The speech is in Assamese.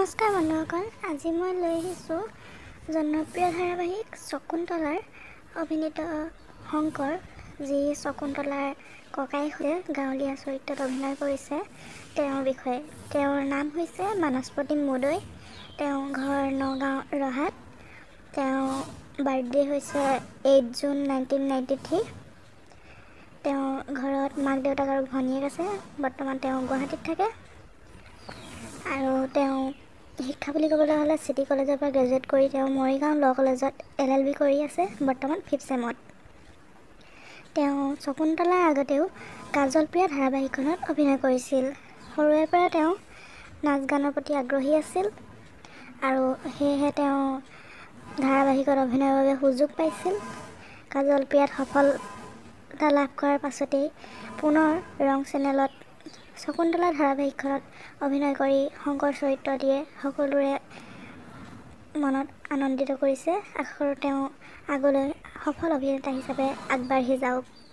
নমস্কাৰ বন্ধুসকল আজি মই লৈ আহিছোঁ জনপ্ৰিয় ধাৰাবাহিক শকুন্তলাৰ অভিনীত শংকৰ যি শকুন্তলাৰ ককাই হৈ গাঁৱলীয়া চৰিত্ৰত অভিনয় কৰিছে তেওঁৰ বিষয়ে তেওঁৰ নাম হৈছে মানসপতি মদৈ তেওঁ ঘৰ নগাঁও ৰহাত তেওঁ বাৰ্থডে হৈছে eight June nineteen ninety three তেওঁৰ ঘৰত মাক দেউতাক আৰু ভনীয়েক আছে বৰ্তমান তেওঁ গুৱাহাটীত থাকে শিক্ষা বুলি ক'বলৈ হ'লে চিটি কলেজৰ পৰা গ্ৰেজুৱেট কৰি তেওঁ মৰিগাঁও ল' কলেজত এল এল বি কৰি আছে বৰ্তমান ফিফ ছেমত তেওঁ শকুন্তলাৰ আগতেও কাজলপ্ৰিয়া ধাৰাবাহিকখনত অভিনয় কৰিছিল সৰুৰে পৰা তেওঁ নাচ গানৰ প্ৰতি আগ্ৰহী আছিল আৰু সেয়েহে তেওঁ ধাৰাবাহিকত অভিনয়ৰ বাবে সুযোগ পাইছিল কাজলপ্ৰিয়াত সফলতা লাভ কৰাৰ পাছতেই পুনৰ ৰং চেনেলত শকুন্তলা ধাৰাবাহিকখনত অভিনয় কৰি শংকৰ চৰিত্ৰ দিয়ে সকলোৰে মনত আনন্দিত কৰিছে আশা কৰোঁ তেওঁ আগলৈ সফল অভিনেতা হিচাপে আগবাঢ়ি যাওক